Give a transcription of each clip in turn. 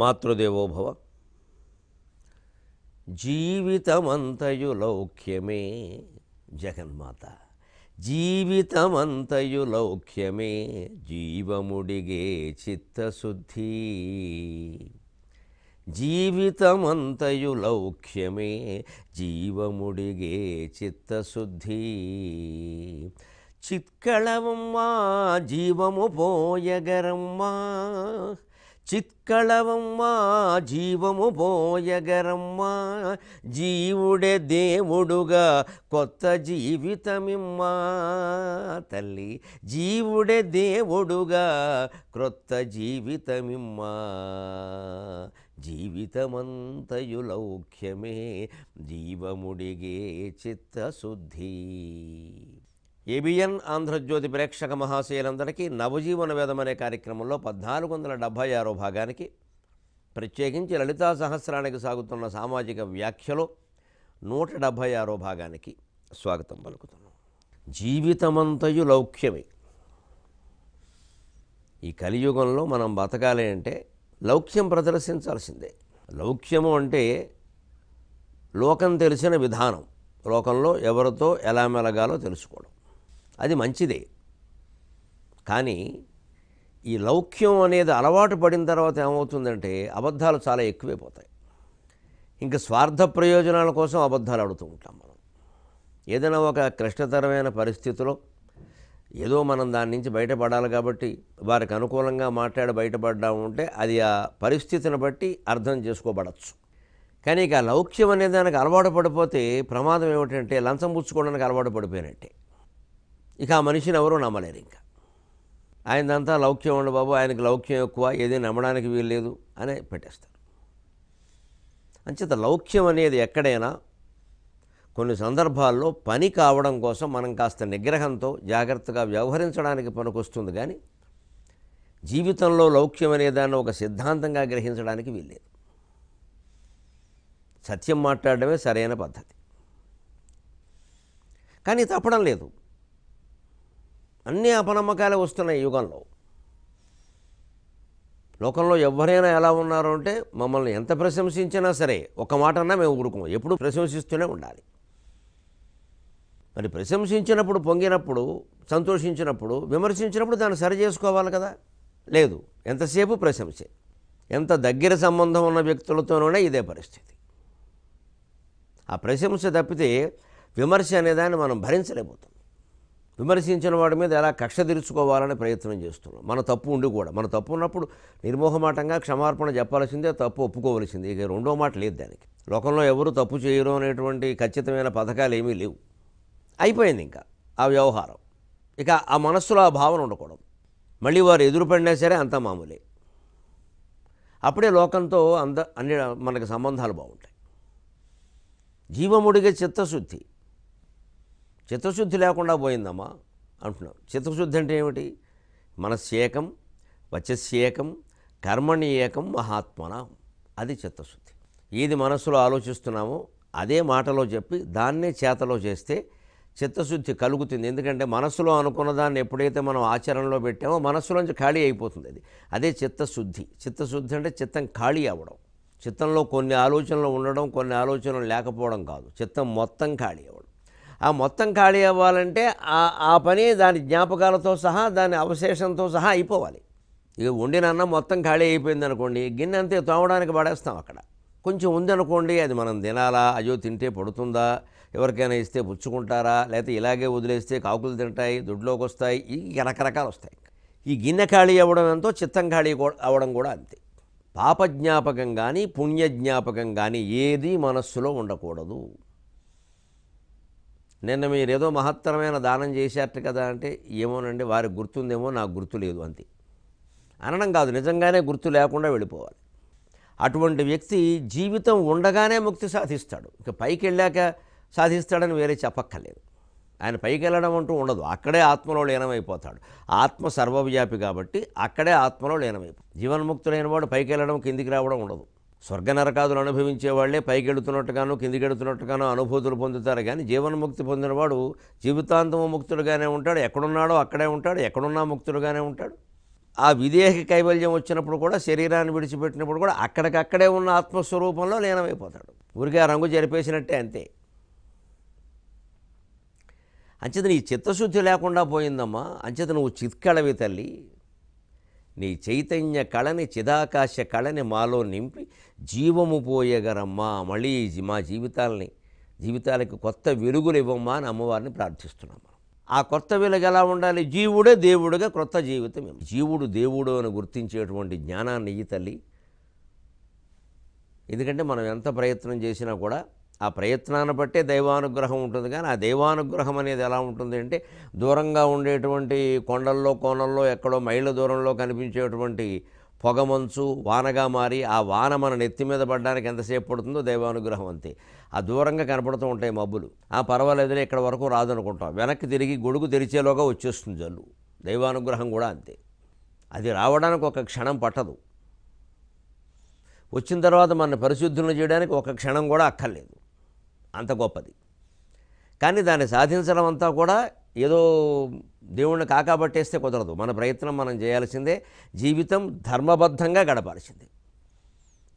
మాతృదేవోభవ జీవితమంతయు లౌఖ్యమే జగన్మాత జీవితమంతయు లౌఖ్యమే జీవముడిగే చిత్తశుద్ధి జీవితమంతయు లౌఖ్యమే జీవముడిగే చిత్తశుద్ధి చిత్కళవమ్మా జీవము పోయగరమ్మా చిత్కళవమ్మా జీవము పోయగరమ్మా జీవుడే దేవుడుగా కొత్త జీవితమిమ్మా తల్లి జీవుడే దేవుడుగా క్రొత్త జీవితమిమ్మా జీవితమంతయు జీవముడిగే చిత్తశుద్ధి ఏబిఎన్ ఆంధ్రజ్యోతి ప్రేక్షక మహాశయులందరికీ నవజీవన వేదం అనే కార్యక్రమంలో పద్నాలుగు వందల డెబ్భై ఆరో భాగానికి ప్రత్యేకించి లలితా సహస్రానికి సాగుతున్న సామాజిక వ్యాఖ్యలో నూట డెబ్భై ఆరో భాగానికి స్వాగతం పలుకుతున్నాం జీవితమంతయు లౌక్యమే ఈ కలియుగంలో మనం బతకాలి అంటే లౌక్యం ప్రదర్శించాల్సిందే లౌక్యము అంటే లోకం తెలిసిన విధానం లోకంలో ఎవరితో ఎలా మెలగాలో తెలుసుకోవడం అది మంచిదే కానీ ఈ లౌక్యం అనేది అలవాటు పడిన తర్వాత ఏమవుతుందంటే అబద్ధాలు చాలా ఎక్కువైపోతాయి ఇంకా స్వార్థ ప్రయోజనాల కోసం అబద్ధాలు ఆడుతూ ఉంటాం మనం ఏదైనా ఒక క్లిష్టతరమైన పరిస్థితిలో ఏదో మనం దాని నుంచి బయటపడాలి కాబట్టి వారికి అనుకూలంగా మాట్లాడి బయటపడ్డా ఉంటే అది ఆ పరిస్థితిని బట్టి అర్థం చేసుకోబడచ్చు కానీ ఇక లౌక్యం అనే దానికి అలవాటు పడిపోతే ప్రమాదం ఏమిటంటే లంచం పుచ్చుకోవడానికి అలవాటు పడిపోయినట్టే ఇక ఆ మనిషిని ఎవరూ నమ్మలేరు ఇంకా ఆయనంతా లౌక్యం ఉండ బాబు ఆయనకు లౌక్యం ఎక్కువ ఏదీ నమ్మడానికి వీలు లేదు అనే పెట్టేస్తారు అంచేత లౌక్యం అనేది ఎక్కడైనా కొన్ని సందర్భాల్లో పని కావడం కోసం మనం కాస్త నిగ్రహంతో జాగ్రత్తగా వ్యవహరించడానికి పనికొస్తుంది కానీ జీవితంలో లౌక్యం అనేదాన్ని ఒక సిద్ధాంతంగా గ్రహించడానికి వీల్లేదు సత్యం మాట్లాడడమే సరైన పద్ధతి కానీ తప్పడం లేదు అన్ని అపనమ్మకాలే వస్తున్నాయి యుగంలో లోకంలో ఎవరైనా ఎలా ఉన్నారు అంటే మమ్మల్ని ఎంత ప్రశంసించినా సరే ఒక మాట అన్నా మేము ఊరుకోము ఎప్పుడు ప్రశంసిస్తూనే ఉండాలి మరి ప్రశంసించినప్పుడు పొంగినప్పుడు సంతోషించినప్పుడు విమర్శించినప్పుడు దాన్ని సరి చేసుకోవాలి కదా లేదు ఎంతసేపు ప్రశంసే ఎంత దగ్గర సంబంధం ఉన్న వ్యక్తులతోనూనే ఇదే పరిస్థితి ఆ ప్రశంస తప్పితే విమర్శ అనేదాన్ని మనం భరించలేకపోతాం విమర్శించిన వాడి మీద ఎలా కక్ష తీర్చుకోవాలని ప్రయత్నం చేస్తున్నాం మన తప్పు ఉండి కూడా మన తప్పు ఉన్నప్పుడు నిర్మోహమాటంగా క్షమార్పణ చెప్పాల్సిందే తప్పు ఒప్పుకోవలసిందే ఇక రెండో మాట లేదు దానికి లోకంలో ఎవరు తప్పు చేయరు అనేటువంటి ఖచ్చితమైన పథకాలు ఏమీ లేవు అయిపోయింది ఇంకా ఆ వ్యవహారం ఇక ఆ మనస్సులో ఆ భావన ఉండకూడదు మళ్ళీ వారు ఎదురుపడినా సరే అంత మామూలే అప్పుడే లోకంతో అంద అన్ని మనకి సంబంధాలు బాగుంటాయి జీవముడిగా చిత్తశుద్ధి చిత్తశుద్ధి లేకుండా పోయిందమ్మా అంటున్నాం చిత్తశుద్ధి అంటే ఏమిటి మనస్యేకం వచస్యేకం కర్మణి ఏకం మహాత్మన అది చిత్తశుద్ధి ఏది మనస్సులో ఆలోచిస్తున్నామో అదే మాటలో చెప్పి దాన్నే చేతలో చేస్తే చిత్తశుద్ధి కలుగుతుంది ఎందుకంటే మనసులో అనుకున్న దాన్ని ఎప్పుడైతే మనం ఆచరణలో పెట్టామో మనస్సులోంచి ఖాళీ అయిపోతుంది అది అదే చిత్తశుద్ధి చిత్తశుద్ధి అంటే చిత్తం ఖాళీ అవ్వడం చిత్తంలో కొన్ని ఆలోచనలు ఉండడం కొన్ని ఆలోచనలు లేకపోవడం కాదు చిత్తం మొత్తం ఖాళీ అవ్వడం ఆ మొత్తం ఖాళీ అవ్వాలంటే ఆ పని దాని జ్ఞాపకాలతో సహా దాని అవశేషంతో సహా అయిపోవాలి ఇక వండిన అన్నం మొత్తం ఖాళీ అయిపోయింది అనుకోండి గిన్నె అంతే తోమడానికి పడేస్తాం అక్కడ కొంచెం ఉందనుకోండి అది మనం తినాలా అయ్యో తింటే పడుతుందా ఎవరికైనా ఇస్తే పుచ్చుకుంటారా లేకపోతే ఇలాగే వదిలేస్తే కాకులు తింటాయి దొడ్లోకి వస్తాయి ఇవి రకరకాలు వస్తాయి ఈ గిన్నె ఖాళీ అవ్వడం ఎంతో చిత్తం ఖాళీ అవ్వడం కూడా అంతే పాప జ్ఞాపకం కానీ పుణ్య జ్ఞాపకం కానీ ఏది మనస్సులో ఉండకూడదు నిన్న మీరేదో మహత్తరమైన దానం చేశారు కదా అంటే ఏమోనండి వారికి గుర్తుందేమో నాకు గుర్తు లేదు అంతే అనడం కాదు నిజంగానే గుర్తు లేకుండా వెళ్ళిపోవాలి అటువంటి వ్యక్తి జీవితం ఉండగానే ముక్తి సాధిస్తాడు ఇక పైకి వెళ్ళాక సాధిస్తాడని వేరే చెప్పక్కర్లేదు ఆయన పైకి వెళ్ళడం అంటూ ఉండదు అక్కడే ఆత్మలో లీనమైపోతాడు ఆత్మ సర్వవ్యాపి కాబట్టి అక్కడే ఆత్మలో లీనమైపోతాడు జీవన్ముక్తుడైన వాడు పైకి వెళ్ళడం కిందికి రావడం ఉండదు స్వర్గ నరకాదులు అనుభవించే వాళ్ళే పైకెడుతున్నట్టుగాను కిందికెడుతున్నట్టుగాను అనుభూతులు పొందుతారు కానీ జీవన్ముక్తి పొందినవాడు జీవితాంతము ముక్తుడుగానే ఉంటాడు ఎక్కడున్నాడో అక్కడే ఉంటాడు ఎక్కడున్నా ముక్తుడుగానే ఉంటాడు ఆ విదేహ కైవల్యం వచ్చినప్పుడు కూడా శరీరాన్ని విడిచిపెట్టినప్పుడు కూడా అక్కడికక్కడే ఉన్న ఆత్మస్వరూపంలో లీనమైపోతాడు ఊరికే ఆ రంగు జరిపేసినట్టే అంతే అంచేత నీ చిత్తశుద్ధి లేకుండా పోయిందమ్మా అంచేత నువ్వు చిత్కెళవి తల్లి నీ చైతన్య కళని చిదాకాశ కళని మాలో నింపి జీవము పోయగరమ్మా మళ్ళీ మా జీవితాలని జీవితాలకి కొత్త వెలుగులు ఇవ్వమ్మా అని అమ్మవారిని ప్రార్థిస్తున్నాం మనం ఆ కొత్త వెలుగు ఎలా ఉండాలి జీవుడే దేవుడుగా కొత్త జీవితం జీవుడు దేవుడు అని గుర్తించేటువంటి జ్ఞానాన్ని ఈ తల్లి ఎందుకంటే మనం ఎంత ప్రయత్నం చేసినా కూడా ఆ ప్రయత్నాన్ని బట్టే దైవానుగ్రహం ఉంటుంది కానీ ఆ దైవానుగ్రహం అనేది ఎలా ఉంటుంది అంటే దూరంగా ఉండేటువంటి కొండల్లో కోనల్లో ఎక్కడో మైళ్ళ దూరంలో కనిపించేటువంటి పొగమంచు వానగా మారి ఆ వాన మన నెత్తి మీద పడడానికి ఎంతసేపు పడుతుందో దైవానుగ్రహం అంతే ఆ దూరంగా కనపడుతూ ఉంటాయి మబ్బులు ఆ పర్వాలేదులే ఇక్కడ వరకు రాదనుకుంటాం వెనక్కి తిరిగి గొడుగు తెరిచేలోగా వచ్చేస్తుంది జల్లు దైవానుగ్రహం కూడా అంతే అది రావడానికి ఒక క్షణం పట్టదు వచ్చిన తర్వాత మన పరిశుద్ధులను చేయడానికి ఒక క్షణం కూడా అక్కర్లేదు అంత గొప్పది కానీ దాన్ని సాధించడం అంతా కూడా ఏదో దేవుణ్ణి కాకాబట్టేస్తే కుదరదు మన ప్రయత్నం మనం చేయాల్సిందే జీవితం ధర్మబద్ధంగా గడపాల్సిందే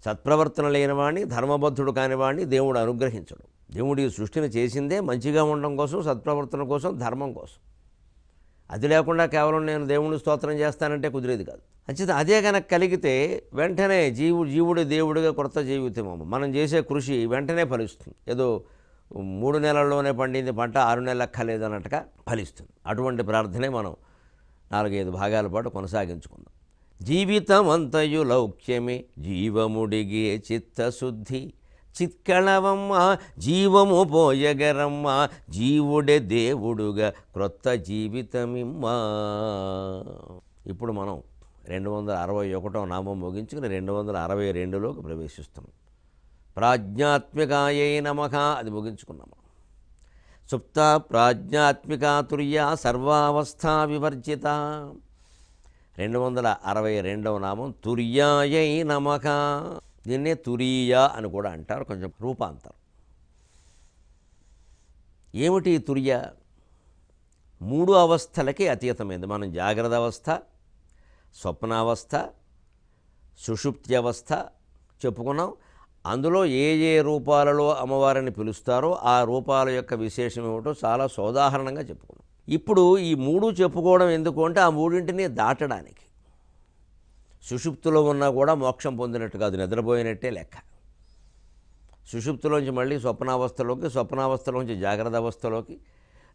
సత్ప్రవర్తన లేనివాణ్ణి ధర్మబద్ధుడు కానివాణ్ణి దేవుడు అనుగ్రహించడం దేవుడి సృష్టిని చేసిందే మంచిగా ఉండడం కోసం సత్ప్రవర్తన కోసం ధర్మం కోసం అది లేకుండా కేవలం నేను దేవుడిని స్తోత్రం చేస్తానంటే కుదిరేది కాదు అంచేత అదే కనుక కలిగితే వెంటనే జీవు జీవుడు దేవుడిగా కొత్త జీవితం మనం చేసే కృషి వెంటనే ఫలిస్తుంది ఏదో మూడు నెలల్లోనే పండింది పంట ఆరు నెలల అన్నట్టుగా ఫలిస్తుంది అటువంటి ప్రార్థనే మనం నాలుగైదు భాగాల పాటు కొనసాగించుకుందాం జీవితం అంతయు లౌక్యమే జీవముడిగే చిత్తశుద్ధి చిత్కళవమ్మా జీవము పోయగరమ్మా జీవుడే దేవుడుగా క్రొత్త జీవితమిమ్మా ఇప్పుడు మనం రెండు వందల అరవై ఒకటో నామం ముగించుకుని రెండు వందల అరవై రెండులోకి ప్రవేశిస్తున్నాం ప్రాజ్ఞాత్మికాయే నమక అది ముగించుకున్నాము సుప్త ప్రాజ్ఞాత్మికాతుర్య సర్వావస్థా వివర్జిత రెండు వందల అరవై రెండవ నామం తుర్యాయై నమక దీన్నే తురీయ అని కూడా అంటారు కొంచెం రూపాంతరం ఏమిటి తుర్య మూడు అవస్థలకి అతీతమైంది మనం జాగ్రత్త అవస్థ స్వప్నావస్థ అవస్థ చెప్పుకున్నాం అందులో ఏ ఏ రూపాలలో అమ్మవారిని పిలుస్తారో ఆ రూపాల యొక్క విశేషం ఏమిటో చాలా సోదాహరణంగా చెప్పుకున్నాం ఇప్పుడు ఈ మూడు చెప్పుకోవడం ఎందుకు అంటే ఆ మూడింటిని దాటడానికి సుషుప్తిలో ఉన్నా కూడా మోక్షం పొందినట్టు కాదు నిద్రపోయినట్టే లెక్క సుషుప్తిలోంచి మళ్ళీ స్వప్నావస్థలోకి స్వప్నావస్థలోంచి జాగ్రత్త అవస్థలోకి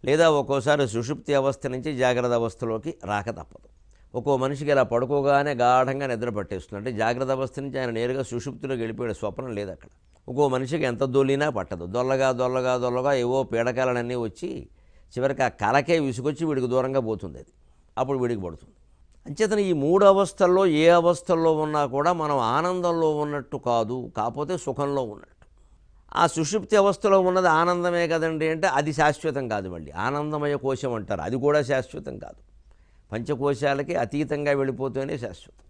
లేదా ఒక్కోసారి సుషుప్తి అవస్థ నుంచి జాగ్రత్త అవస్థలోకి రాక తప్పదు ఒక్కో మనిషికి ఇలా పడుకోగానే గాఢంగా నిద్ర పట్టేస్తుంది అంటే జాగ్రత్త అవస్థ నుంచి ఆయన నేరుగా సుషుప్తిలోకి వెళ్ళిపోయాడు స్వప్నం లేదు అక్కడ ఒక్కో మనిషికి ఎంత దొల్లినా పట్టదు దొల్లగా దొల్లగా దొల్లగా ఏవో పీడకాలన్నీ వచ్చి చివరికి ఆ కలకే విసుకొచ్చి వీడికి దూరంగా పోతుంది అది అప్పుడు వీడికి పడుతుంది అంచేతన ఈ మూడు అవస్థల్లో ఏ అవస్థల్లో ఉన్నా కూడా మనం ఆనందంలో ఉన్నట్టు కాదు కాకపోతే సుఖంలో ఉన్నట్టు ఆ సుషుప్తి అవస్థలో ఉన్నది ఆనందమే కదండి అంటే అది శాశ్వతం కాదు మళ్ళీ ఆనందమయ కోశం అంటారు అది కూడా శాశ్వతం కాదు పంచకోశాలకి అతీతంగా వెళ్ళిపోతూనే శాశ్వతం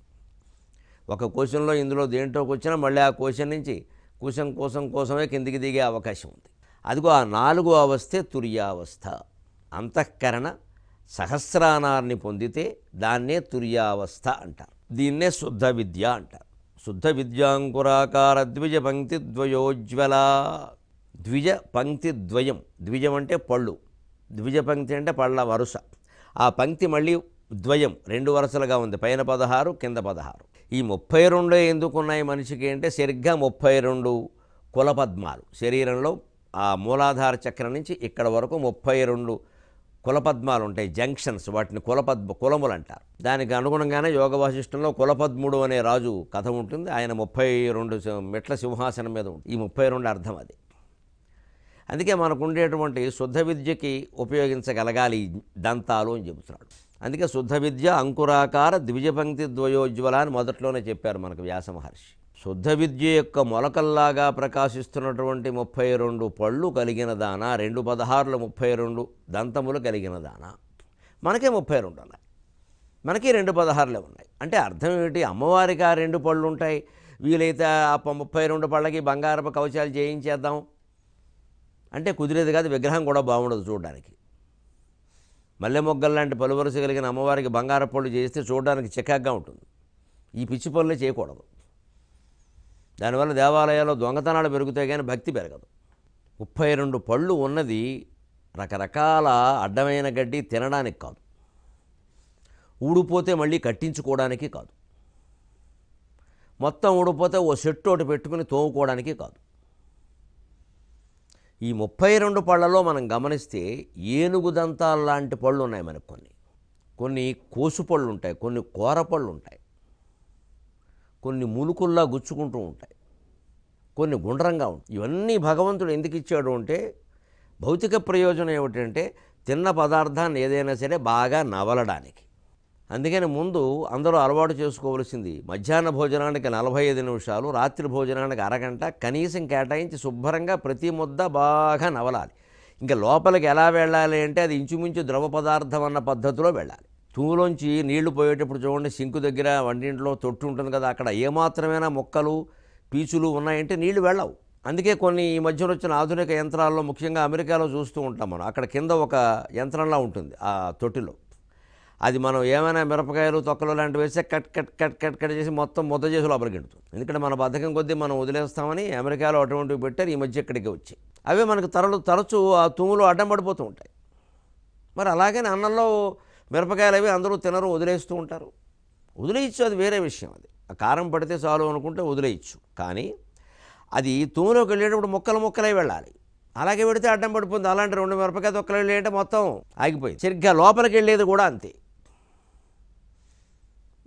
ఒక కోశంలో ఇందులో దేంట్లోకి వచ్చినా మళ్ళీ ఆ కోశం నుంచి కోశం కోసం కోసమే కిందికి దిగే అవకాశం ఉంది అదిగో ఆ నాలుగో అవస్థే తుర్యావస్థ అంతఃకరణ సహస్రానాన్ని పొందితే దాన్నే తుర్యావస్థ అంటారు దీన్నే శుద్ధ విద్య అంటారు శుద్ధ విద్యాంకురాకార ద్విజ పంక్తి ద్వయోజ్వల ద్విజ పంక్తి ద్వయం ద్విజం అంటే పళ్ళు ద్విజ పంక్తి అంటే పళ్ళ వరుస ఆ పంక్తి మళ్ళీ ద్వయం రెండు వరుసలుగా ఉంది పైన పదహారు కింద పదహారు ఈ ముప్పై రెండు ఎందుకున్నాయి మనిషికి అంటే సరిగ్గా ముప్పై రెండు కులపద్మాలు శరీరంలో ఆ మూలాధార చక్రం నుంచి ఇక్కడ వరకు ముప్పై రెండు కులపద్మాలు ఉంటాయి జంక్షన్స్ వాటిని కులపద్మ కులములు అంటారు దానికి అనుగుణంగానే యోగ వాసిష్టంలో కులపద్ముడు అనే రాజు కథ ఉంటుంది ఆయన ముప్పై రెండు మెట్ల సింహాసనం మీద ఉంటుంది ఈ ముప్పై రెండు అర్థం అది అందుకే మనకు ఉండేటువంటి శుద్ధ విద్యకి ఉపయోగించగలగాలి దంతాలు అని చెబుతున్నాడు అందుకే శుద్ధ విద్య అంకురాకార ద్విజపంక్తి ద్వయోజ్వల అని మొదట్లోనే చెప్పారు మనకు వ్యాస మహర్షి శుద్ధ విద్య యొక్క మొలకల్లాగా ప్రకాశిస్తున్నటువంటి ముప్పై రెండు పళ్ళు కలిగిన దాన రెండు పదహారుల ముప్పై రెండు దంతములు కలిగిన దాన మనకే ముప్పై రెండు ఉన్నాయి మనకి రెండు పదహారులే ఉన్నాయి అంటే అర్థం ఏమిటి అమ్మవారికి ఆ రెండు పళ్ళు ఉంటాయి వీలైతే ఆ ముప్పై రెండు పళ్ళకి బంగారపు కవచాలు చేయించేద్దాం అంటే కుదిరేది కాదు విగ్రహం కూడా బాగుండదు చూడడానికి మల్లె మొగ్గలు లాంటి పలువరుస కలిగిన అమ్మవారికి బంగారు పళ్ళు చేస్తే చూడడానికి చికాగ్గా ఉంటుంది ఈ పిచ్చి పనులే చేయకూడదు దానివల్ల దేవాలయాల్లో దొంగతనాలు పెరుగుతాయి కానీ భక్తి పెరగదు ముప్పై రెండు పళ్ళు ఉన్నది రకరకాల అడ్డమైన గడ్డి తినడానికి కాదు ఊడిపోతే మళ్ళీ కట్టించుకోవడానికి కాదు మొత్తం ఊడిపోతే ఓ చెట్టు ఒకటి పెట్టుకుని తోముకోవడానికి కాదు ఈ ముప్పై రెండు పళ్ళలో మనం గమనిస్తే ఏనుగు దంతాలు లాంటి పళ్ళు ఉన్నాయి మనకు కొన్ని కొన్ని కోసుపళ్ళు ఉంటాయి కొన్ని కూర పళ్ళు ఉంటాయి కొన్ని ములుకుల్లా గుచ్చుకుంటూ ఉంటాయి కొన్ని గుండ్రంగా ఉంటాయి ఇవన్నీ భగవంతుడు ఎందుకు ఇచ్చాడు అంటే భౌతిక ప్రయోజనం ఏమిటంటే తిన్న పదార్థాన్ని ఏదైనా సరే బాగా నవలడానికి అందుకని ముందు అందరూ అలవాటు చేసుకోవలసింది మధ్యాహ్న భోజనానికి నలభై ఐదు నిమిషాలు రాత్రి భోజనానికి అరగంట కనీసం కేటాయించి శుభ్రంగా ప్రతి ముద్ద బాగా నవలాలి ఇంకా లోపలికి ఎలా వెళ్ళాలి అంటే అది ఇంచుమించు ద్రవ పదార్థం అన్న పద్ధతిలో వెళ్ళాలి తూలోంచి నీళ్లు పోయేటప్పుడు చూడండి సింకు దగ్గర వంటింట్లో తొట్టు ఉంటుంది కదా అక్కడ ఏమాత్రమైనా మొక్కలు పీచులు ఉన్నాయంటే నీళ్లు వెళ్ళవు అందుకే కొన్ని ఈ మధ్యన వచ్చిన ఆధునిక యంత్రాల్లో ముఖ్యంగా అమెరికాలో చూస్తూ ఉంటాం మనం అక్కడ కింద ఒక యంత్రంలా ఉంటుంది ఆ తొట్టిలో అది మనం ఏమైనా మిరపకాయలు తొక్కలు లాంటివి వేస్తే cut cut cut cut cut చేసి మొత్తం ముద్ద చేసి లోపలికి వెళ్తుంది ఎందుకంటే మన బద్ధకం కొద్దీ మనం వదిలేస్తామని అమెరికాలో అటువంటివి పెట్టారు ఈ మధ్య ఇక్కడికి వచ్చి అవే మనకు తరలు తరచు ఆ తుమ్ములు అడ్డం పడిపోతూ ఉంటాయి మరి అలాగని అన్నంలో మిరపకాయలు అవి అందరూ తినరు వదిలేస్తూ ఉంటారు వదిలేయచ్చు అది వేరే విషయం అది ఆ కారం పడితే చాలు అనుకుంటే వదిలేయచ్చు కానీ అది తూములోకి వెళ్ళేటప్పుడు మొక్కలు మొక్కలై వెళ్ళాలి అలాగే పెడితే అడ్డం పడిపోతుంది అలాంటి రెండు మిరపకాయ తొక్కలు అంటే మొత్తం ఆగిపోయింది సరిగ్గా లోపలికి వెళ్ళేది కూడా అంతే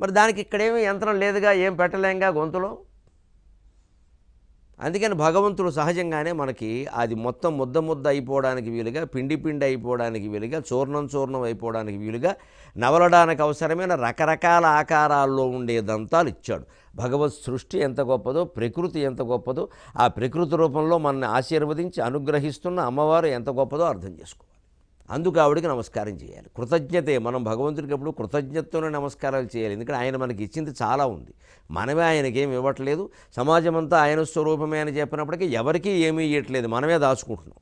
మరి దానికి ఇక్కడేమి యంత్రం లేదుగా ఏం పెట్టలేంగా గొంతులో అందుకని భగవంతుడు సహజంగానే మనకి అది మొత్తం ముద్ద ముద్ద అయిపోవడానికి వీలుగా పిండి పిండి అయిపోవడానికి వీలుగా చూర్ణం చూర్ణం అయిపోవడానికి వీలుగా నవలడానికి అవసరమైన రకరకాల ఆకారాల్లో ఉండే దంతాలు ఇచ్చాడు భగవత్ సృష్టి ఎంత గొప్పదో ప్రకృతి ఎంత గొప్పదో ఆ ప్రకృతి రూపంలో మనల్ని ఆశీర్వదించి అనుగ్రహిస్తున్న అమ్మవారు ఎంత గొప్పదో అర్థం చేసుకో అందుకు ఆవిడకి నమస్కారం చేయాలి కృతజ్ఞతే మనం భగవంతుడికి ఎప్పుడు కృతజ్ఞతతోనే నమస్కారాలు చేయాలి ఎందుకంటే ఆయన మనకి ఇచ్చింది చాలా ఉంది మనమే ఏమి ఇవ్వట్లేదు సమాజమంతా ఆయన స్వరూపమే అని చెప్పినప్పటికీ ఎవరికీ ఏమీ ఇవ్వట్లేదు మనమే దాచుకుంటున్నాం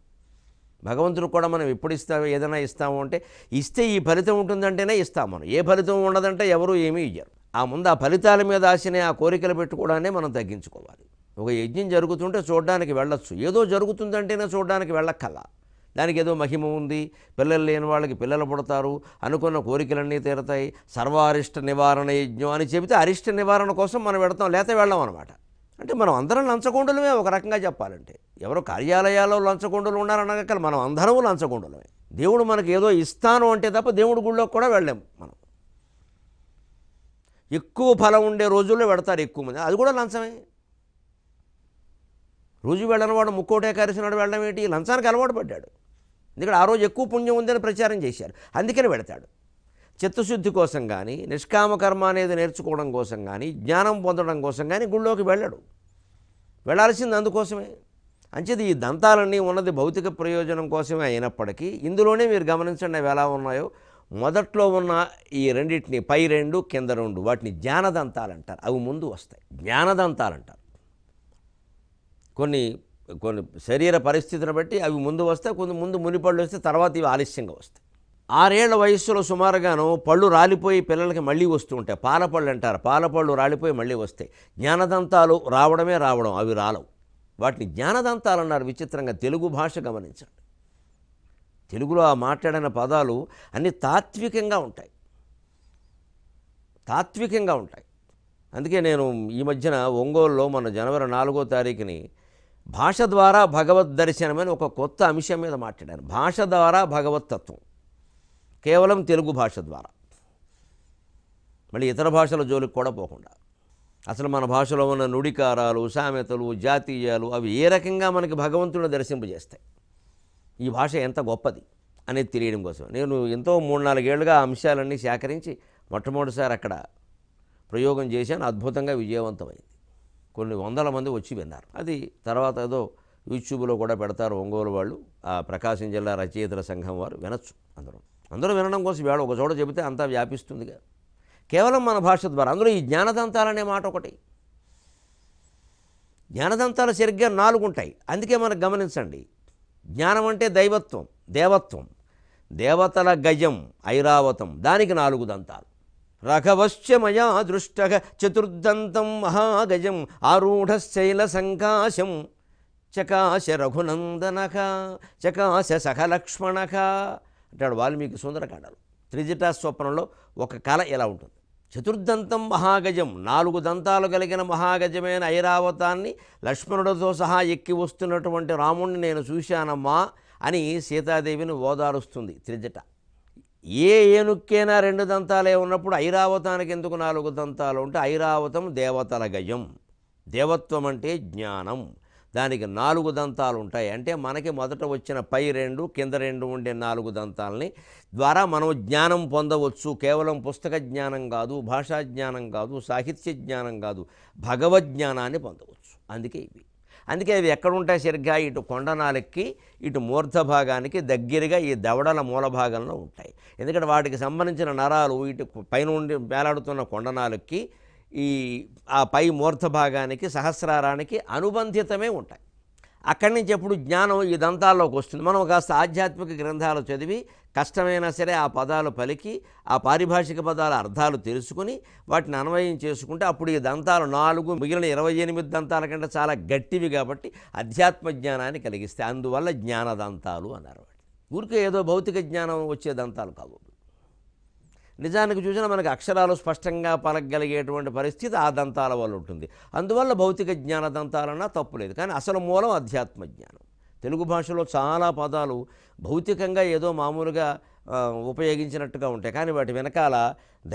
భగవంతుడు కూడా మనం ఎప్పుడు ఇస్తామో ఏదైనా ఇస్తాము అంటే ఇస్తే ఈ ఫలితం ఉంటుందంటేనే ఇస్తాం మనం ఏ ఫలితం ఉండదంటే ఎవరూ ఏమీ ఇయ్యరు ఆ ముందు ఆ ఫలితాల మీద ఆశనే ఆ కోరికలు పెట్టుకోవడాన్ని మనం తగ్గించుకోవాలి ఒక యజ్ఞం జరుగుతుంటే చూడడానికి వెళ్ళొచ్చు ఏదో జరుగుతుందంటేనే చూడడానికి వెళ్ళక్కల్లా దానికి ఏదో మహిమ ఉంది పిల్లలు లేని వాళ్ళకి పిల్లలు పుడతారు అనుకున్న కోరికలన్నీ తీరతాయి సర్వారిష్ట నివారణ యజ్ఞం అని చెబితే అరిష్ట నివారణ కోసం మనం పెడతాం లేత వెళ్ళాం అనమాట అంటే మనం అందరం లంచకొండలమే ఒక రకంగా చెప్పాలంటే ఎవరు కార్యాలయాల్లో లంచకొండలు ఉన్నారనగల మనం అందరం లంచకొండలమే దేవుడు మనకి ఏదో ఇస్తాను అంటే తప్ప దేవుడి గుళ్ళో కూడా వెళ్ళాం మనం ఎక్కువ ఫలం ఉండే రోజుల్లో పెడతారు ఎక్కువ మంది అది కూడా లంచమే రోజు వెళ్ళని వాడు ముక్కోటే కరిసినాడు వెళ్ళడం ఏంటి లంచానికి అలవాటు పడ్డాడు ఎందుకంటే ఆ రోజు ఎక్కువ పుణ్యం ఉందని ప్రచారం చేశారు అందుకని పెడతాడు చిత్తశుద్ధి కోసం కానీ నిష్కామకర్మ అనేది నేర్చుకోవడం కోసం కానీ జ్ఞానం పొందడం కోసం కానీ గుళ్ళోకి వెళ్ళడు వెళ్ళాల్సింది అందుకోసమే అంచేది ఈ దంతాలన్నీ ఉన్నది భౌతిక ప్రయోజనం కోసమే అయినప్పటికీ ఇందులోనే మీరు గమనించండి అవి ఎలా ఉన్నాయో మొదట్లో ఉన్న ఈ రెండింటిని పై రెండు కింద రెండు వాటిని జ్ఞానదంతాలు అంటారు అవి ముందు వస్తాయి జ్ఞానదంతాలు అంటారు కొన్ని కొన్ని శరీర పరిస్థితిని బట్టి అవి ముందు వస్తాయి కొంత ముందు మునిపళ్ళు వస్తే తర్వాత ఇవి ఆలస్యంగా వస్తాయి ఆరేళ్ల వయస్సులో సుమారుగాను పళ్ళు రాలిపోయి పిల్లలకి మళ్ళీ వస్తూ ఉంటాయి పాలపళ్ళు అంటారు పాలపళ్ళు రాలిపోయి మళ్ళీ వస్తాయి జ్ఞానదంతాలు రావడమే రావడం అవి రాలవు వాటిని జ్ఞానదంతాలు అన్నారు విచిత్రంగా తెలుగు భాష గమనించండి తెలుగులో ఆ మాట్లాడిన పదాలు అన్ని తాత్వికంగా ఉంటాయి తాత్వికంగా ఉంటాయి అందుకే నేను ఈ మధ్యన ఒంగోలులో మన జనవరి నాలుగో తారీఖుని భాష ద్వారా భగవద్ దర్శనమని ఒక కొత్త అంశం మీద మాట్లాడాను భాష ద్వారా భగవత్తత్వం కేవలం తెలుగు భాష ద్వారా మళ్ళీ ఇతర భాషల జోలికి కూడా పోకుండా అసలు మన భాషలో ఉన్న నుడికారాలు సామెతలు జాతీయాలు అవి ఏ రకంగా మనకి భగవంతుడిని దర్శింపజేస్తాయి ఈ భాష ఎంత గొప్పది అనేది తెలియడం కోసం నేను ఎంతో మూడు నాలుగేళ్లుగా అంశాలన్నీ సేకరించి మొట్టమొదటిసారి అక్కడ ప్రయోగం చేశాను అద్భుతంగా విజయవంతమైంది కొన్ని వందల మంది వచ్చి విన్నారు అది తర్వాత ఏదో యూట్యూబ్లో కూడా పెడతారు ఒంగోలు వాళ్ళు ఆ ప్రకాశం జిల్లా రచయితల సంఘం వారు వినొచ్చు అందరూ అందరూ వినడం కోసం వేళ ఒక చోట చెబితే అంతా వ్యాపిస్తుందిగా కేవలం మన భాష ద్వారా అందులో ఈ జ్ఞానదంతాలనే మాట ఒకటి జ్ఞానదంతాలు సరిగ్గా నాలుగు ఉంటాయి అందుకే మనకు గమనించండి జ్ఞానం అంటే దైవత్వం దేవత్వం దేవతల గజం ఐరావతం దానికి నాలుగు దంతాలు రఘవశ్చ మయా దృష్ట చతుర్దంతం మహాగజం సంకాశం చకాశ రఘునందనక చకాశ సహలక్ష్మణక అంటాడు వాల్మీకి సుందరకాండలు త్రిజటా స్వప్నంలో ఒక కళ ఎలా ఉంటుంది చతుర్దంతం మహాగజం నాలుగు దంతాలు కలిగిన మహాగజమైన ఐరావతాన్ని లక్ష్మణుడితో సహా ఎక్కి వస్తున్నటువంటి రాముణ్ణి నేను చూశానమ్మా అని సీతాదేవిని ఓదారుస్తుంది త్రిజట ఏ ఏనుక్కైనా రెండు దంతాలే ఉన్నప్పుడు ఐరావతానికి ఎందుకు నాలుగు దంతాలు ఉంటే ఐరావతం దేవతల గజం దేవత్వం అంటే జ్ఞానం దానికి నాలుగు దంతాలు ఉంటాయి అంటే మనకి మొదట వచ్చిన పై రెండు కింద రెండు ఉండే నాలుగు దంతాలని ద్వారా మనం జ్ఞానం పొందవచ్చు కేవలం పుస్తక జ్ఞానం కాదు భాషా జ్ఞానం కాదు సాహిత్య జ్ఞానం కాదు జ్ఞానాన్ని పొందవచ్చు అందుకే ఇవి అందుకే అవి ఎక్కడుంటాయి సరిగ్గా ఇటు కొండనాలకి ఇటు మూర్ధ భాగానికి దగ్గరగా ఈ దవడల మూల భాగంలో ఉంటాయి ఎందుకంటే వాటికి సంబంధించిన నరాలు ఇటు పైన ఉండి వేలాడుతున్న కొండనాలకి ఈ ఆ పై మూర్ధ భాగానికి సహస్రారానికి అనుబంధితమే ఉంటాయి అక్కడి నుంచి ఎప్పుడు జ్ఞానం ఈ దంతాల్లోకి వస్తుంది మనం కాస్త ఆధ్యాత్మిక గ్రంథాలు చదివి కష్టమైనా సరే ఆ పదాలు పలికి ఆ పారిభాషిక పదాల అర్థాలు తెలుసుకుని వాటిని అన్వయం చేసుకుంటే అప్పుడు ఈ దంతాలు నాలుగు మిగిలిన ఇరవై ఎనిమిది దంతాల కంటే చాలా గట్టివి కాబట్టి అధ్యాత్మ జ్ఞానాన్ని కలిగిస్తాయి అందువల్ల జ్ఞాన దంతాలు అన్నారు ఊరికే ఏదో భౌతిక జ్ఞానం వచ్చే దంతాలు కావు నిజానికి చూసినా మనకు అక్షరాలు స్పష్టంగా పలకగలిగేటువంటి పరిస్థితి ఆ దంతాల వల్ల ఉంటుంది అందువల్ల భౌతిక జ్ఞాన దంతాలన్నా తప్పులేదు కానీ అసలు మూలం అధ్యాత్మ జ్ఞానం తెలుగు భాషలో చాలా పదాలు భౌతికంగా ఏదో మామూలుగా ఉపయోగించినట్టుగా ఉంటాయి కానీ వాటి వెనకాల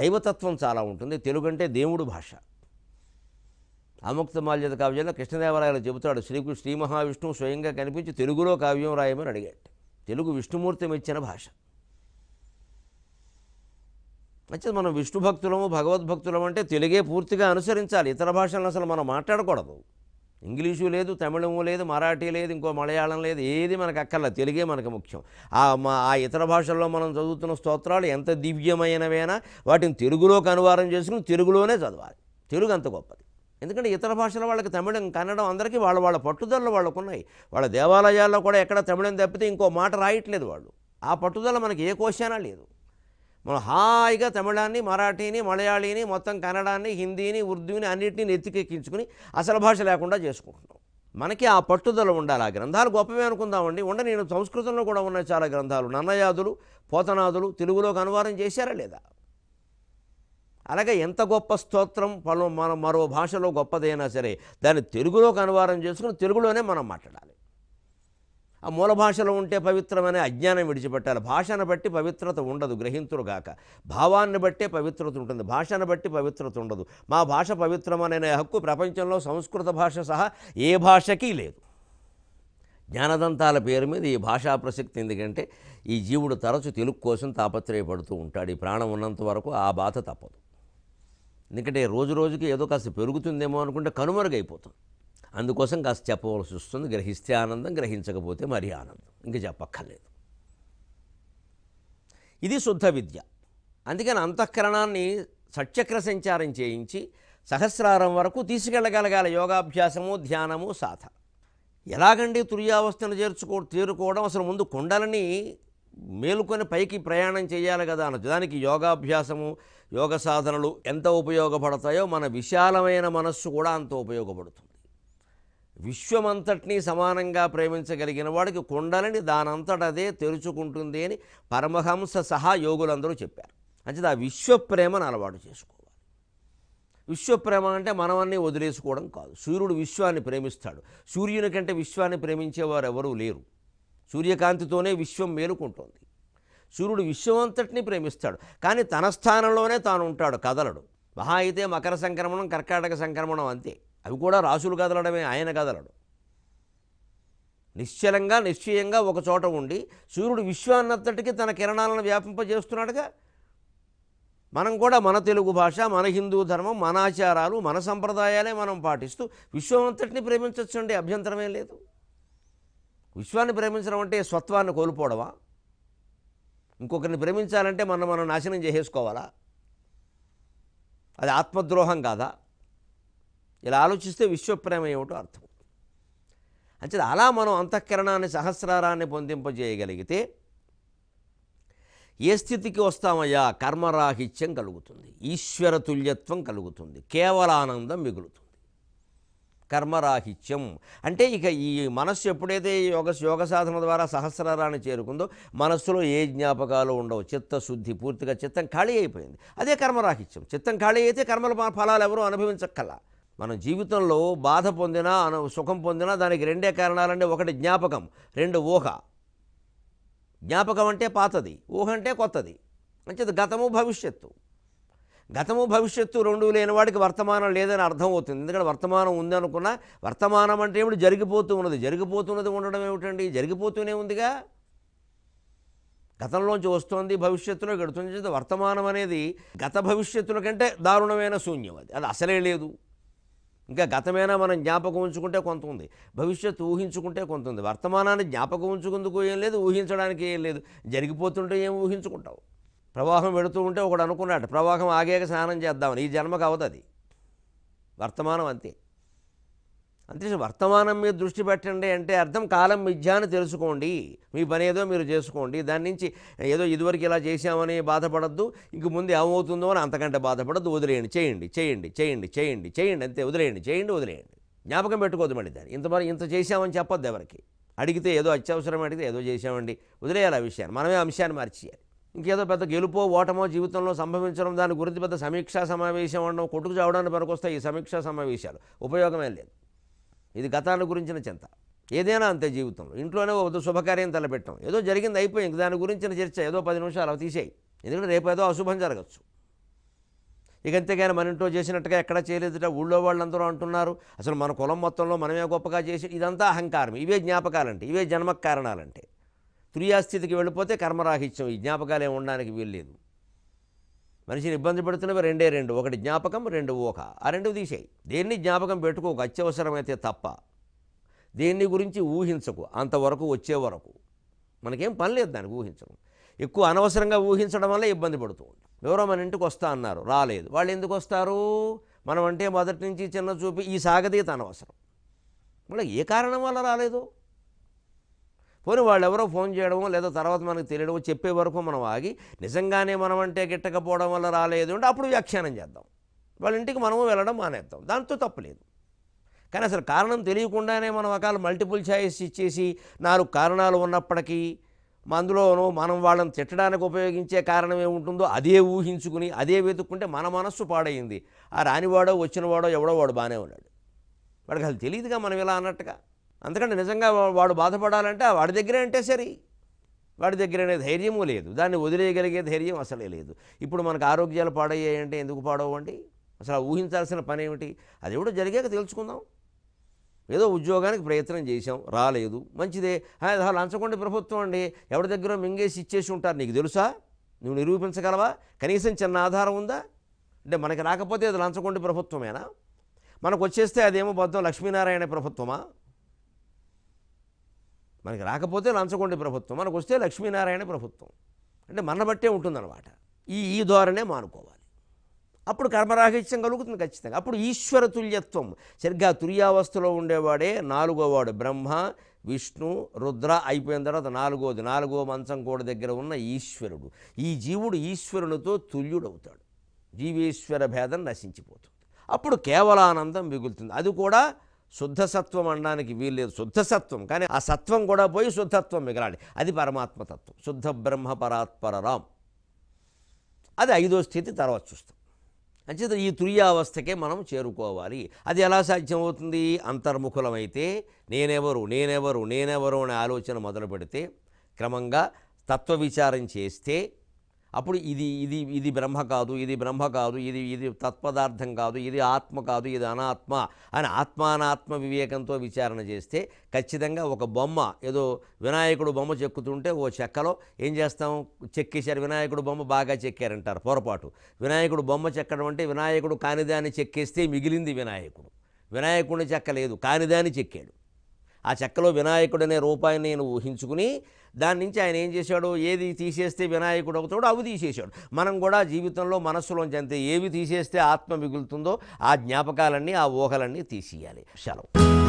దైవతత్వం చాలా ఉంటుంది తెలుగు అంటే దేవుడు భాష అముక్త మాల్యత కావ్యంలో కృష్ణదేవరాయలు చెబుతాడు శ్రీ శ్రీ మహావిష్ణువు స్వయంగా కనిపించి తెలుగులో కావ్యం రాయమని అడిగాడు తెలుగు విష్ణుమూర్తి మెచ్చిన భాష అయితే మనం విష్ణు భక్తులము భగవద్భక్తులము అంటే తెలుగే పూర్తిగా అనుసరించాలి ఇతర భాషలను అసలు మనం మాట్లాడకూడదు ఇంగ్లీషు లేదు తమిళము లేదు మరాఠీ లేదు ఇంకో మలయాళం లేదు ఏది మనకు అక్కర్లేదు తెలుగే మనకు ముఖ్యం ఆ మా ఆ ఇతర భాషల్లో మనం చదువుతున్న స్తోత్రాలు ఎంత దివ్యమైనవైనా వాటిని తెలుగులోకి అనువారం చేసుకుని తెలుగులోనే చదవాలి తెలుగు అంత గొప్పది ఎందుకంటే ఇతర భాషల వాళ్ళకి తమిళం కన్నడం అందరికీ వాళ్ళ వాళ్ళ పట్టుదలలు వాళ్ళకు ఉన్నాయి వాళ్ళ దేవాలయాల్లో కూడా ఎక్కడ తమిళం తప్పితే ఇంకో మాట రాయట్లేదు వాళ్ళు ఆ పట్టుదల మనకి ఏ కోశానా లేదు మనం హాయిగా తమిళాన్ని మరాఠీని మలయాళీని మొత్తం కన్నడాన్ని హిందీని ఉర్దూని అన్నింటినీ నెత్తికెక్కించుకుని అసలు భాష లేకుండా చేసుకుంటున్నాం మనకి ఆ పట్టుదల ఉండాలి ఆ గ్రంథాలు గొప్పవే అనుకుందామండి ఉండ నేను సంస్కృతంలో కూడా ఉన్న చాలా గ్రంథాలు నన్నయాదులు పోతనాదులు తెలుగులోకి అనువాదం చేశారా లేదా అలాగే ఎంత గొప్ప స్తోత్రం పలు మనం మరో భాషలో గొప్పదైనా సరే దాన్ని తెలుగులోకి అనువాదం చేసుకుని తెలుగులోనే మనం మాట్లాడాలి ఆ మూల భాషలో ఉంటే పవిత్రమనే అజ్ఞానం విడిచిపెట్టాలి భాషను బట్టి పవిత్రత ఉండదు కాక భావాన్ని బట్టే పవిత్రత ఉంటుంది భాషను బట్టి పవిత్రత ఉండదు మా భాష పవిత్రమనే హక్కు ప్రపంచంలో సంస్కృత భాష సహా ఏ భాషకి లేదు జ్ఞానదంతాల పేరు మీద ఈ భాషా ప్రసక్తి ఎందుకంటే ఈ జీవుడు తరచు తెలుగు కోసం తాపత్రయపడుతూ ఉంటాడు ఈ ప్రాణం ఉన్నంత వరకు ఆ బాధ తప్పదు ఎందుకంటే రోజు రోజుకి ఏదో కాస్త పెరుగుతుందేమో అనుకుంటే కనుమరుగైపోతుంది అందుకోసం కాస్త చెప్పవలసి వస్తుంది గ్రహిస్తే ఆనందం గ్రహించకపోతే మరీ ఆనందం ఇంక చెప్పక్కర్లేదు ఇది శుద్ధ విద్య అందుకని అంతఃకరణాన్ని సట్చక్ర సంచారం చేయించి సహస్రారం వరకు తీసుకెళ్ళగలగాల యోగాభ్యాసము ధ్యానము సాధన ఎలాగండి తుర్యావస్థను చేర్చుకో తీరుకోవడం అసలు ముందు కుండలని మేలుకొని పైకి ప్రయాణం చేయాలి కదా అనొచ్చు దానికి యోగాభ్యాసము యోగ సాధనలు ఎంత ఉపయోగపడతాయో మన విశాలమైన మనస్సు కూడా అంత ఉపయోగపడుతుంది విశ్వమంతటినీ సమానంగా ప్రేమించగలిగిన వాడికి కుండలని దానంతటదే తెరుచుకుంటుంది అని పరమహంస సహా యోగులందరూ చెప్పారు అంటే ఆ విశ్వప్రేమను అలవాటు చేసుకోవాలి విశ్వప్రేమ అంటే మనవాన్ని వదిలేసుకోవడం కాదు సూర్యుడు విశ్వాన్ని ప్రేమిస్తాడు సూర్యుని కంటే విశ్వాన్ని ప్రేమించేవారు ఎవరూ లేరు సూర్యకాంతితోనే విశ్వం మేలుకుంటుంది సూర్యుడు విశ్వమంతటిని ప్రేమిస్తాడు కానీ తన స్థానంలోనే తాను ఉంటాడు కదలడు మహా అయితే మకర సంక్రమణం కర్కాటక సంక్రమణం అంతే అవి కూడా రాసులు కదలడమే ఆయన కదలడు నిశ్చలంగా నిశ్చయంగా ఒక చోట ఉండి సూర్యుడు విశ్వాన్నంతటికీ తన కిరణాలను వ్యాపింపజేస్తున్నాడుగా మనం కూడా మన తెలుగు భాష మన హిందూ ధర్మం మన ఆచారాలు మన సంప్రదాయాలే మనం పాటిస్తూ విశ్వం అంతటిని ప్రేమించవచ్చండి అభ్యంతరమే లేదు విశ్వాన్ని ప్రేమించడం అంటే స్వత్వాన్ని కోల్పోవడమా ఇంకొకరిని ప్రేమించాలంటే మనం మనం నాశనం చేసేసుకోవాలా అది ఆత్మద్రోహం కాదా ఇలా ఆలోచిస్తే విశ్వప్రేమ ఏమిటో అర్థం అంటే అలా మనం అంతఃకరణాన్ని సహస్రారాన్ని పొందింపజేయగలిగితే ఏ స్థితికి వస్తామయ్యా కర్మరాహిత్యం కలుగుతుంది ఈశ్వర తుల్యత్వం కలుగుతుంది కేవల ఆనందం మిగులుతుంది కర్మరాహిత్యం అంటే ఇక ఈ మనస్సు ఎప్పుడైతే యోగ యోగ సాధన ద్వారా సహస్రారాన్ని చేరుకుందో మనస్సులో ఏ జ్ఞాపకాలు ఉండవు చిత్తశుద్ధి పూర్తిగా చిత్తం ఖాళీ అయిపోయింది అదే కర్మరాహిత్యం చిత్తం ఖాళీ అయితే కర్మల ఫలాలు ఎవరూ అనుభవించక్కల మన జీవితంలో బాధ పొందినా సుఖం పొందినా దానికి రెండే కారణాలంటే ఒకటి జ్ఞాపకం రెండు ఊహ జ్ఞాపకం అంటే పాతది ఊహ అంటే కొత్తది మంచిది గతము భవిష్యత్తు గతము భవిష్యత్తు రెండు లేని వాడికి వర్తమానం లేదని అర్థం అవుతుంది ఎందుకంటే వర్తమానం ఉంది అనుకున్న వర్తమానం అంటే ఏమిటి జరిగిపోతూ ఉన్నది జరిగిపోతున్నది ఉండడం ఏమిటండి జరిగిపోతూనే ఉందిగా గతంలోంచి వస్తోంది భవిష్యత్తులో గడుతుంది వర్తమానం అనేది గత భవిష్యత్తుల కంటే దారుణమైన శూన్యం అది అది అసలే లేదు ఇంకా గతమైనా మనం జ్ఞాపకం ఉంచుకుంటే కొంత ఉంది భవిష్యత్తు ఊహించుకుంటే కొంత ఉంది వర్తమానాన్ని జ్ఞాపకం ఉంచుకుందుకు ఏం లేదు ఊహించడానికి ఏం లేదు జరిగిపోతుంటే ఏం ఊహించుకుంటావు ప్రవాహం పెడుతూ ఉంటే ఒకడు అనుకున్నాడు ప్రవాహం ఆగేక స్నానం చేద్దామని ఈ జన్మకు అవుతుంది వర్తమానం అంతే అంతే వర్తమానం మీద దృష్టి పెట్టండి అంటే అర్థం కాలం మిథ్య అని తెలుసుకోండి మీ పని ఏదో మీరు చేసుకోండి దాని నుంచి ఏదో ఇదివరకు ఇలా చేశామని బాధపడద్దు ఇంక ముందు ఏమవుతుందో అని అంతకంటే బాధపడద్దు వదిలేయండి చేయండి చేయండి చేయండి చేయండి చేయండి అంతే వదిలేయండి చేయండి వదిలేయండి జ్ఞాపకం పెట్టుకోదు మళ్ళీ దాన్ని ఇంతమంది ఇంత చేశామని చెప్పొద్దు ఎవరికి అడిగితే ఏదో అత్యవసరం అడిగితే ఏదో చేసామండి వదిలేయాలి ఆ విషయాన్ని మనమే అంశాన్ని మార్చేయాలి ఇంకేదో పెద్ద గెలుపో ఓటమో జీవితంలో సంభవించడం దాని గురించి పెద్ద సమీక్షా సమావేశం ఉండడం కొట్టుకు చావడానికి పనికొస్తాయి ఈ సమీక్షా సమావేశాలు ఉపయోగమే లేదు ఇది గతాన్ని గురించిన చింత ఏదైనా అంతే జీవితంలో ఇంట్లోనే ఒక శుభకార్యం తలపెట్టడం ఏదో జరిగింది అయిపోయింది దాని గురించిన చర్చ ఏదో పది నిమిషాలు అవి తీసేయి ఎందుకంటే రేపు ఏదో అశుభం జరగచ్చు ఇక అంతేగాని మన ఇంట్లో చేసినట్టుగా ఎక్కడా చేయలేదుట ఊళ్ళో వాళ్ళందరూ అంటున్నారు అసలు మన కులం మొత్తంలో మనమే గొప్పగా చేసి ఇదంతా అహంకారం ఇవే జ్ఞాపకాలంటే ఇవే జన్మ కారణాలంటే తురియాస్థితికి వెళ్ళిపోతే కర్మరాహిత్యం ఈ జ్ఞాపకాలు ఏమి ఉండడానికి వీల్లేదు మనిషిని ఇబ్బంది పెడుతున్నవి రెండే రెండు ఒకటి జ్ఞాపకం రెండు ఊక ఆ రెండు తీసేయి దేన్ని జ్ఞాపకం పెట్టుకోకు అత్యవసరమైతే తప్ప దేన్ని గురించి ఊహించకు అంతవరకు వచ్చే వరకు మనకేం పని లేదు దానికి ఊహించడం ఎక్కువ అనవసరంగా ఊహించడం వల్ల ఇబ్బంది పడుతూ ఉంటాం ఎవరో మన ఇంటికి వస్తా అన్నారు రాలేదు వాళ్ళు ఎందుకు వస్తారు మనం అంటే మొదటి నుంచి చిన్న చూపి ఈ సాగతీత అనవసరం మళ్ళీ ఏ కారణం వల్ల రాలేదు పోనీ వాళ్ళు ఎవరో ఫోన్ చేయడమో లేదా తర్వాత మనకు తెలియడమో చెప్పే వరకు మనం ఆగి నిజంగానే మనం అంటే గిట్టకపోవడం వల్ల రాలేదు అంటే అప్పుడు వ్యాఖ్యానం చేద్దాం వాళ్ళ ఇంటికి మనము వెళ్ళడం మానేద్దాం దాంతో తప్పలేదు కానీ అసలు కారణం తెలియకుండానే మనం ఒకవేళ మల్టిపుల్ ఛాయిస్ ఇచ్చేసి నాలుగు కారణాలు ఉన్నప్పటికీ అందులోనూ మనం వాళ్ళని తిట్టడానికి ఉపయోగించే కారణం ఏముంటుందో అదే ఊహించుకుని అదే వెతుక్కుంటే మన మనస్సు పాడైంది ఆ రానివాడో వచ్చినవాడో ఎవడో వాడు బాగానే ఉన్నాడు వాడికి అసలు తెలియదుగా మనం ఇలా అన్నట్టుగా అందుకని నిజంగా వాడు బాధపడాలంటే వాడి దగ్గరే అంటే సరే వాడి దగ్గరనే ధైర్యము లేదు దాన్ని వదిలేయగలిగే ధైర్యం అసలే లేదు ఇప్పుడు మనకు ఆరోగ్యాలు పాడయ్యాయంటే ఎందుకు పాడవండి అసలు ఊహించాల్సిన పని ఏమిటి అది కూడా జరిగాక తెలుసుకుందాం ఏదో ఉద్యోగానికి ప్రయత్నం చేసాం రాలేదు మంచిదే అసలు లంచకొండ ప్రభుత్వం అండి ఎవరి దగ్గర మింగేసి ఇచ్చేసి ఉంటారు నీకు తెలుసా నువ్వు నిరూపించగలవా కనీసం చిన్న ఆధారం ఉందా అంటే మనకి రాకపోతే అది లంచకొండ ప్రభుత్వమేనా మనకు వచ్చేస్తే అదేమో బద్దం లక్ష్మీనారాయణ ప్రభుత్వమా మనకి రాకపోతే లంచగొండి ప్రభుత్వం మనకు వస్తే లక్ష్మీనారాయణ ప్రభుత్వం అంటే మన బట్టే ఉంటుందన్నమాట ఈ ఈ ధోరణే మానుకోవాలి అప్పుడు కర్మరాహిత్యం కలుగుతుంది ఖచ్చితంగా అప్పుడు ఈశ్వర తుల్యత్వం సరిగ్గా తుర్యావస్థలో ఉండేవాడే నాలుగోవాడు బ్రహ్మ విష్ణు రుద్ర అయిపోయిన తర్వాత నాలుగోది నాలుగో మంచం కూడా దగ్గర ఉన్న ఈశ్వరుడు ఈ జీవుడు ఈశ్వరునితో తుల్యుడవుతాడు జీవేశ్వర భేదం నశించిపోతుంది అప్పుడు కేవలానందం మిగులుతుంది అది కూడా శుద్ధసత్వం అనడానికి వీల్లేదు శుద్ధసత్వం కానీ ఆ సత్వం కూడా పోయి శుద్ధత్వం మిగలాలి అది పరమాత్మతత్వం శుద్ధ బ్రహ్మ రామ్ అది ఐదో స్థితి తర్వాత చూస్తాం అంచేత ఈ తురియావస్థకే మనం చేరుకోవాలి అది ఎలా సాధ్యమవుతుంది అంతర్ముఖులమైతే నేనెవరు నేనెవరు నేనెవరు అనే ఆలోచన మొదలు పెడితే క్రమంగా విచారం చేస్తే అప్పుడు ఇది ఇది ఇది బ్రహ్మ కాదు ఇది బ్రహ్మ కాదు ఇది ఇది తత్పదార్థం కాదు ఇది ఆత్మ కాదు ఇది అనాత్మ అని ఆత్మానాత్మ వివేకంతో విచారణ చేస్తే ఖచ్చితంగా ఒక బొమ్మ ఏదో వినాయకుడు బొమ్మ చెక్కుతుంటే ఓ చెక్కలో ఏం చేస్తాం చెక్కేశారు వినాయకుడు బొమ్మ బాగా చెక్కారంటారు పొరపాటు వినాయకుడు బొమ్మ చెక్కడం అంటే వినాయకుడు కానిదాన్ని చెక్కేస్తే మిగిలింది వినాయకుడు వినాయకుడిని చెక్కలేదు కానిదాన్ని చెక్కాడు ఆ చెక్కలో వినాయకుడు అనే రూపాయిని నేను ఊహించుకుని దాని నుంచి ఆయన ఏం చేశాడు ఏది తీసేస్తే వినాయకుడు అవుతాడు అవి తీసేశాడు మనం కూడా జీవితంలో మనస్సులోంచి అంతే ఏవి తీసేస్తే ఆత్మ మిగులుతుందో ఆ జ్ఞాపకాలన్నీ ఆ ఊహలన్నీ తీసేయాలి సెలవు